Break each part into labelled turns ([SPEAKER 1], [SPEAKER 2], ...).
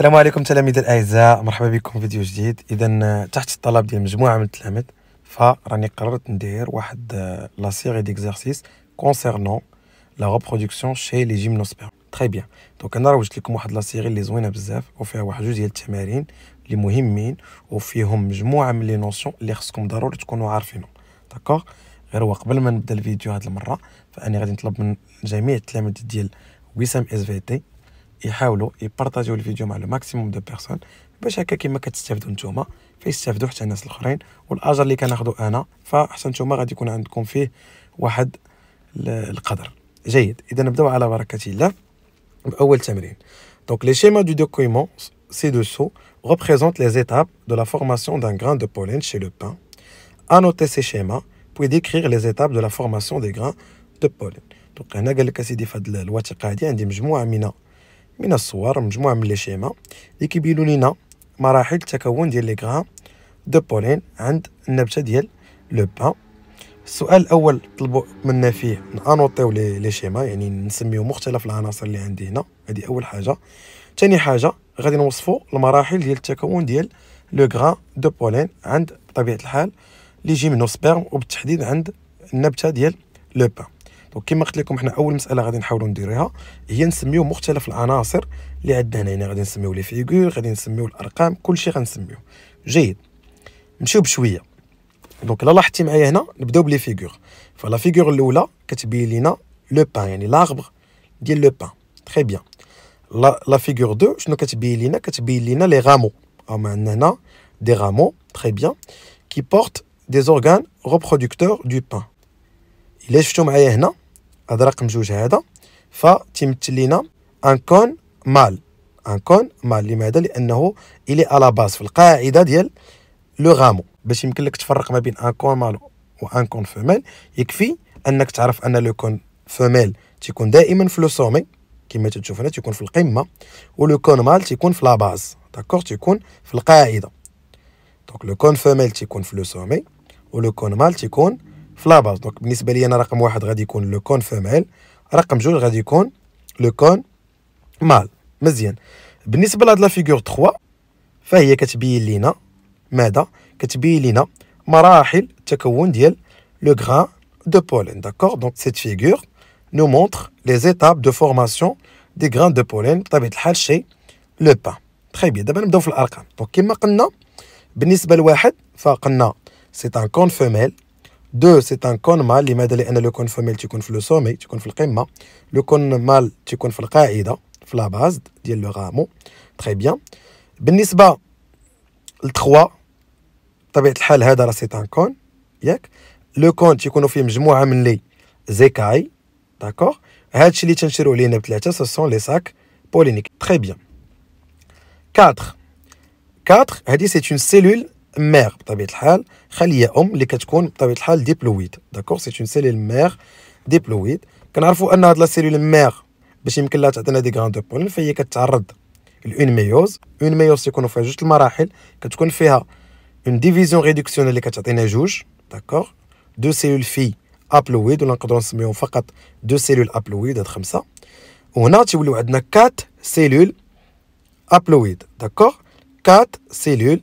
[SPEAKER 1] السلام عليكم تلاميذ الاعزاء مرحبا بكم في فيديو جديد اذا تحت الطلب ديال مجموعه من التلاميذ فراني قررت ندير واحد لا سيري ديكزارسيس كونسيرنون لا ريبرودكسيون شي لي جيمنوسبير تري بيان دونك انا روجت لكم واحد لا سيري اللي زوينه بزاف وفيها واحد جوج ديال التمارين اللي مهمين وفيهم مجموعه من لي نوسيون اللي خصكم ضروري تكونوا عارفينهم داكوغ غير هو قبل ما نبدا الفيديو هاد المره فاني غادي نطلب من جميع التلاميذ ديال وسام اس في تي يحاولوا يبارطاجيو الفيديو مع لو ماكسيموم دو بيرسون باش هكا كيما كتستافدوا نتوما فيستافدوا حتى الناس الاخرين والاجر اللي كناخذو انا فاحسن نتوما غادي يكون عندكم فيه واحد القدر جيد اذا نبداو على بركه الله باول تمرين دونك لي شيما دو دوكيمون سي دوسو représentent لي زيتاب دو لا formation دان grain دو بولين شي le pin. Annotez ces schémas, puis décrire les étapes de la formation des grains de pollen. Donc, on a dit que c'est des fois de la loi de من الصور مجموعة من لي شيما اللي كيبينوا لينا مراحل التكون ديال لي ليغرام دو بولين عند النبتة ديال لو بان السؤال الأول طلبوا منا فيه نانوطيو لي شيما يعني نسميو مختلف العناصر اللي عندي هنا هذه أول حاجة ثاني حاجة غادي نوصفوا المراحل ديال التكون ديال لو غران دو بولين عند بطبيعة الحال لي سبيرم وبالتحديد عند النبتة ديال لو بان دونك كما قلت لكم حنا اول مساله غادي نحاولوا نديروها هي نسميو مختلف العناصر اللي عندنا هنا يعني غادي نسميو لي فيغور غادي نسميو الارقام كلشي غنسميوه جيد نمشيو بشويه دونك الا لاحظتي معايا هنا نبداو بلي فيغور فلا فيغور الاولى كتبين لينا لو بان يعني لاغبر ديال لو بان تري بيان لا لا فيغور 2 شنو كتبين لينا كتبين لينا لي غامو هما عندنا هنا دي غامو تري بيان كي بورت دي زورغان reproducteurs دو بان الا شفتو معايا هنا هذا رقم جوج هذا فتمثل لينا ان كون مال ان كون مال لماذا لانه الي على باس في القاعده ديال لو غامو باش يمكن لك تفرق ما بين ان كون مال وان كون فيميل يكفي انك تعرف ان لو كون فيميل تيكون دائما في لو سومي كما تشوف هنا تيكون في القمه ولو كون مال تيكون في لا باز داكور تيكون في القاعده دونك لو كون فيميل تيكون في لو سومي ولو كون مال تيكون في باز دونك بالنسبه لي انا رقم واحد غادي يكون لو كون فيميل رقم جوج غادي يكون لو كون مال مزيان بالنسبه لهاد لا فيغور 3 فهي كتبين لينا ماذا كتبين لينا مراحل التكون ديال لو غران دو بولين داكور دونك سيت فيغور نو مونتر لي زيتاب دو فورماسيون دي غران دو بولين بطبيعه الحال شي لو با تري بيان دابا نبداو في الارقام دونك كما قلنا بالنسبه لواحد فقلنا سي ان كون فيميل 2 c'est un cône mal لماذا لان لو كون فميل تيكون في لو سومي تيكون في القمه لو كون مال تيكون في القاعده في لا باز ديال لو غامو تري بيان بالنسبه ل 3 طبيعه الحال هذا راه سي ان كون ياك لو كون تيكونوا فيه مجموعه من لي زيكاي داكور الشيء اللي تنشيرو لينا بثلاثه سو سون لي ساك بولينيك تري بيان 4 4 هادي سي اون سيلول مير بطبيعه الحال خليه ام اللي كتكون بطبيعه الحال ديبلويد داكور سي اون سيلول مير ديبلويد كنعرفوا ان هاد لا سيلول مير باش يمكن لها تعطينا دي غران دو بولين فهي كتعرض اون ميوز تيكونوا فيها جوج المراحل كتكون فيها اون ديفيزيون ريدكسيون اللي كتعطينا جوج داكور دو سيلول في ابلويد ولا نقدروا نسميهم فقط دو سيلول ابلويد هاد خمسه وهنا تيوليو عندنا كات سيلول ابلويد داكور كات سيلول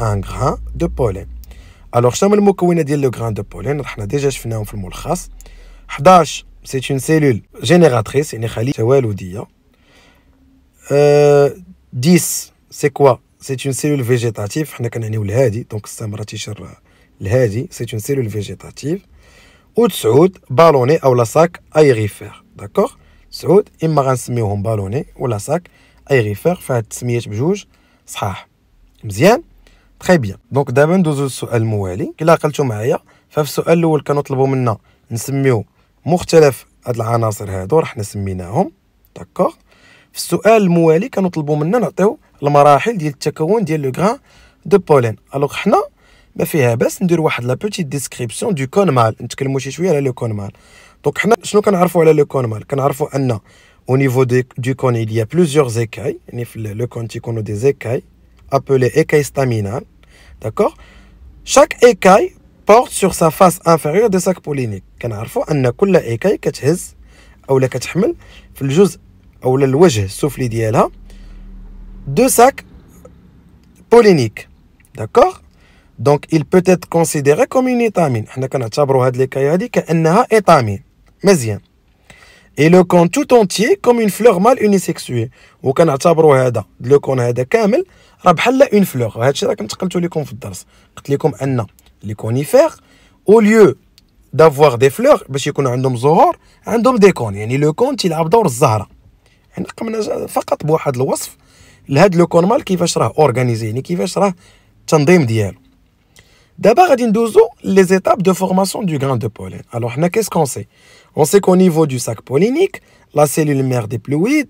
[SPEAKER 1] un grain de pollen. Alors, ça, le que dit le grain de pollen, déjà c'est une cellule génératrice, in c'est quoi le dire? c'est quoi? C'est une cellule végétative. a c'est une cellule végétative. ou la sac d'accord? Souhd im m'ran smi hom ballonné ou la تري بيان دونك دابا ندوزو للسؤال الموالي الا عقلتو معايا ففي السؤال الاول كانوا طلبوا منا نسميو مختلف هاد العناصر هادو رحنا سميناهم داكوغ في السؤال الموالي كانوا طلبوا منا نعطيو المراحل ديال التكون ديال لو غران دو بولين الوغ حنا ما فيها باس ندير واحد لا بوتي ديسكريبسيون دو كون مال نتكلمو شي شويه على لو كون مال دونك حنا شنو كنعرفو على لو كون مال كنعرفو ان au niveau du cône, il y a plusieurs écailles. Le cône, il y a des écailles. appelé écaille staminale. D'accord Chaque écaille porte sur sa face inférieure des sacs polliniques. كنعرفوا ان كل ايكاي كتهز اولا كتحمل في الجزء اولا الوجه السفلي ديالها دو ساك بولينيك داكوغ دونك il peut être considéré comme une étamine حنا كنعتبروا هاد ليكاي هادي كانها ايتامين مزيان اي لو كون توت اونتيي كوم اون فلور مال اونيسيكسوي وكنعتبروا هذا لو كون هذا كامل راه بحال اون فلور وهذا الشيء راه كنتقلتو لكم في الدرس قلت لكم ان لي كونيفير او ليو دافوار دي فلور باش يكونوا عندهم زهور عندهم دي كون يعني لو كون تيلعب دور الزهره حنا يعني قمنا فقط بواحد الوصف لهاد لو كون مال كيفاش راه اورغانيزي يعني كيفاش راه التنظيم ديالو دابا غادي ندوزو لي زيتاب دو فورماسيون دو غران دو بولين الوغ حنا كيس كون سي On sait qu'au niveau du sac pollinique, la cellule mère des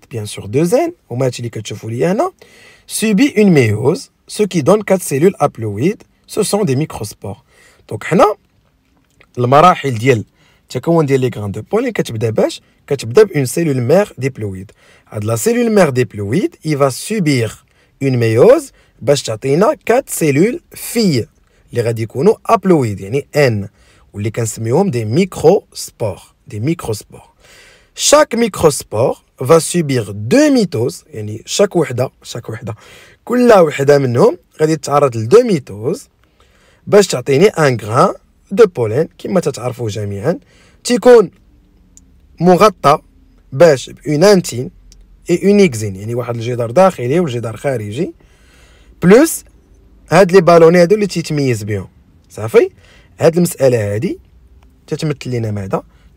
[SPEAKER 1] bien sûr 2N, subit une méiose, ce qui donne quatre cellules haploïdes, ce sont des microspores. Donc, maintenant, le on dit les grains de pollen, une cellule mère des la cellule mère diploïde, il va subir une méiose, 4 quatre cellules filles, les radicaux haploïdes, yani N, ou les cancémiums des microspores. des microspores. Chaque microspore va subir deux mitoses يعني chaque وحده chaque وحده كل وحده منهم غادي تتعرض لدو ميتوز باش تعطيني ان غران دو بولين كما تتعرفوا جميعا تيكون مغطى باش بون انتين اي اون يعني واحد الجدار داخلي والجدار خارجي بلوس هاد لي بالوني هادو اللي تيتميز بهم صافي هاد المساله هادي تتمثل لنا ماذا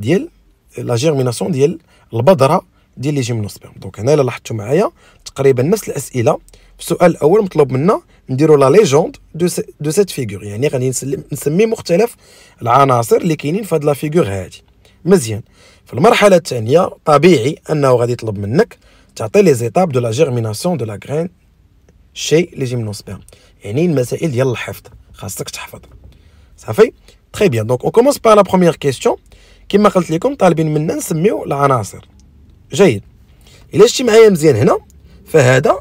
[SPEAKER 1] ديال لا جيرميناسيون ديال البذره ديال لي جيمنوسبيرم دونك هنا الا لاحظتوا معايا تقريبا نفس الاسئله في السؤال الاول مطلوب منا نديروا لا ليجوند دو دو سيت فيغور يعني غادي نسمي مختلف العناصر اللي كاينين في هاد لا فيغور هادي مزيان في المرحله الثانيه طبيعي انه غادي يطلب منك تعطي لي زيتاب دو لا جيرميناسيون دو لا غرين شي لي جيمنوسبيرم يعني المسائل ديال الحفظ خاصك تحفظ صافي تري بيان دونك اون كومونس با لا بروميير كيسيون كما قلت لكم طالبين منا نسميو العناصر جيد الا شتي معايا مزيان هنا فهذا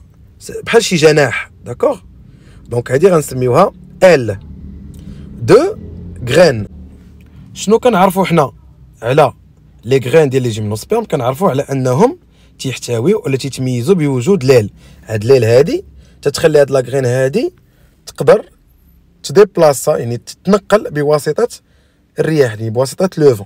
[SPEAKER 1] بحال شي جناح داكوغ دونك هادي غنسميوها ال دو غرين شنو كنعرفو حنا على لي غرين ديال لي جيمنوسبيرم كنعرفو على انهم تيحتويو ولا تيتميزو بوجود ليل هاد ليل هادي تتخلي هاد لا غرين هادي تقدر تديبلاسا يعني تتنقل بواسطه الرياح يعني بواسطه لوفون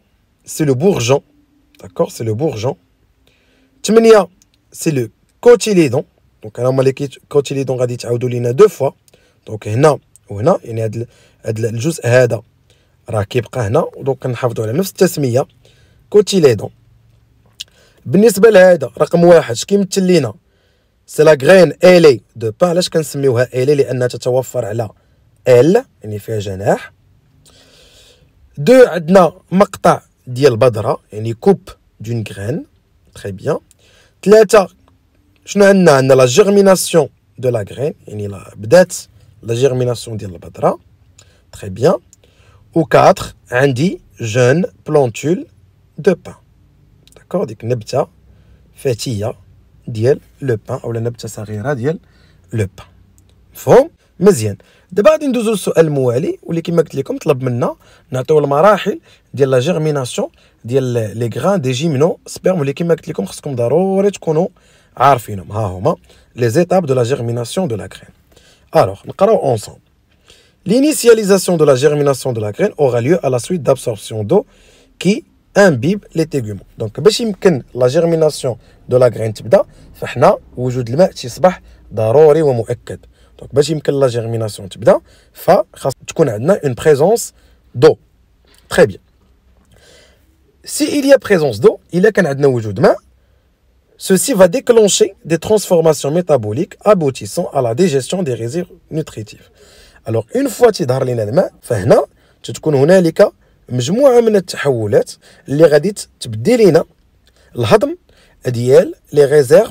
[SPEAKER 1] c'est le bourgeon. D'accord C'est le bourgeon. Tmenia, c'est le cotylédon. Donc, alors, le cotylédon, غادي تعاودوا لينا deux fois. Donc, هنا وهنا يعني هذا هاد الجزء هذا راه كيبقى هنا دونك كنحافظوا على نفس التسميه كوتيليدون بالنسبه لهذا رقم واحد كيمثل لينا سي لا غرين الي دو با علاش كنسميوها الي لانها تتوفر على ال يعني فيها جناح دو عندنا مقطع Dial badra et les coupe d'une graine très bien. Tlèta, je la germination de la graine et ni la la germination d'il badra très bien ou quatre indi jeune plantule de pain d'accord. D'ic nebta le pain ou le nebta sarira le pain faux. مزيان دابا غادي ندوزو للسؤال الموالي واللي كما قلت لكم طلب منا نعطيو المراحل ديال لا جيرميناسيون ديال لي غران دي جيمينو سبيرم واللي كما قلت لكم خصكم ضروري تكونوا عارفينهم ها هما لي زيتاب دو لا جيرميناسيون دو لا غرين الوغ نقراو اونصومبل L'initialisation دو لا germination دو la graine ليو lieu à la suite d'absorption d'eau qui imbibe لي تيغومون دونك باش يمكن لا جيرميناسيون دو لا graine تبدا فحنا وجود الماء تيصبح ضروري ومؤكد. Donc, باش يمكن لا جيرميناسيون تبدا فخاص تكون عندنا اون بريزونس il y a présence d'eau, il y a كان عندنا وجود Ceci va déclencher des transformations métaboliques aboutissant à la digestion des réserves nutritives. Alors une fois tu لنا الماء فهنا تتكون هنالك مجموعه من التحولات اللي غادي لينا الهضم ديال لي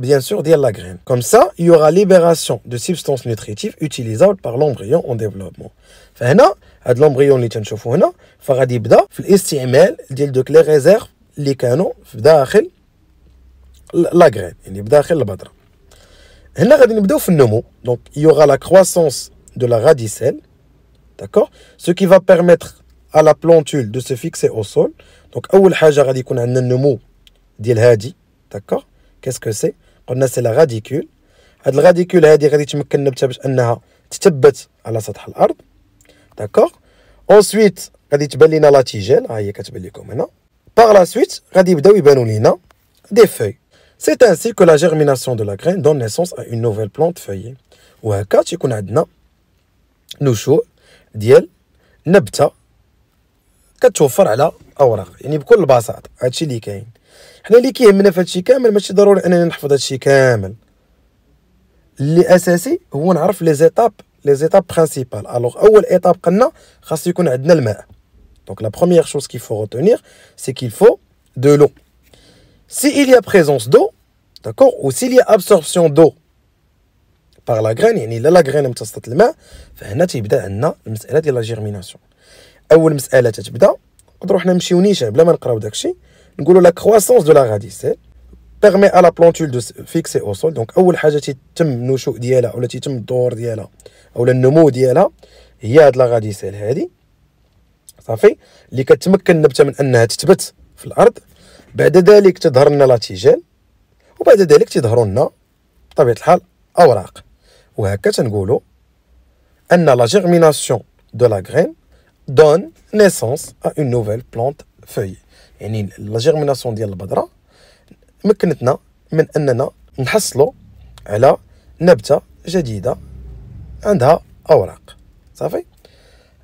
[SPEAKER 1] bien sûr, dire la graine. Comme ça, il y aura libération de substances nutritives utilisables par l'embryon en développement. finalement à l'embryon, il y a un chauffe-là, il fera des de l'estimel, il y les réserves, les canons, il la graine, il y a le badra. Maintenant, il y a un nomo, donc il y aura la croissance de la radicelle, d'accord Ce qui va permettre à la plantule de se fixer au sol. Donc, il y a un nomo, il y d'accord Qu'est-ce que c'est قلنا سي لا غاديكول هاد الغاديكول هادي غادي تمكن النبته باش انها تثبت على سطح الارض داكوغ اونسويت غادي تبان لينا لا تيجيل ها هي كتبان لكم هنا باغ لا سويت غادي يبداو يبانو لينا دي فوي سي ainsi كو لا جيرميناسيون دو لا غرين دون نيسونس ا اون نوفيل بلونت فوي وهكا تيكون عندنا نشوء ديال نبته كتوفر على اوراق يعني بكل بساطه هادشي اللي كاين حنا اللي كيهمنا في هادشي كامل ماشي ضروري انني نحفظ هادشي كامل اللي اساسي هو نعرف لي زيتاب لي زيتاب برينسيبال الوغ اول ايتاب قلنا خاص يكون عندنا الماء دونك لا بروميير شوز كي فو روتونير سي كيل فو دو لو سي il y a présence d'eau d'accord ou s'il y a absorption d'eau باغ لا غرين يعني لا لا غرين امتصت الماء فهنا تيبدا عندنا المساله ديال لا جيرميناسيون اول مساله تتبدا نقدروا حنا نمشيو نيشان بلا ما نقراو داكشي نقولوا لا كرواسونس دو لا راديس بيرمي على لا بلونتول دو فيكسي او سول دونك اول حاجه تيتم النشوء ديالها ولا تيتم الدور ديالها اولا النمو ديالها هي هاد لا راديسيل هادي صافي اللي كتمكن النبته من انها تثبت في الارض بعد ذلك تظهر لنا لا تيجان وبعد ذلك تظهروا لنا بطبيعه الحال اوراق وهكا تنقولوا ان لا جيرميناسيون دو لا غرين دون نيسونس ا اون نوفيل بلونت فوي يعني لا جيرميناسيون ديال البذره مكنتنا من اننا نحصلوا على نبته جديده عندها اوراق صافي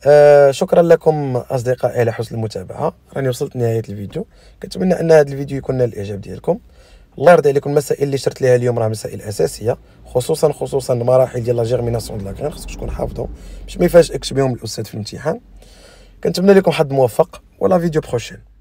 [SPEAKER 1] آه شكرا لكم اصدقائي على حسن المتابعه راني وصلت لنهايه الفيديو كنتمنى ان هذا الفيديو يكون نال الاعجاب ديالكم الله يرضي عليكم المسائل اللي شرت لها اليوم راه مسائل اساسيه خصوصا خصوصا المراحل ديال لا جيرميناسيون ديال لاكرين خصك تكون حافظهم باش ما يفاجئكش بهم الاستاذ في الامتحان كنتمنى لكم حظ موفق ولا فيديو بروشين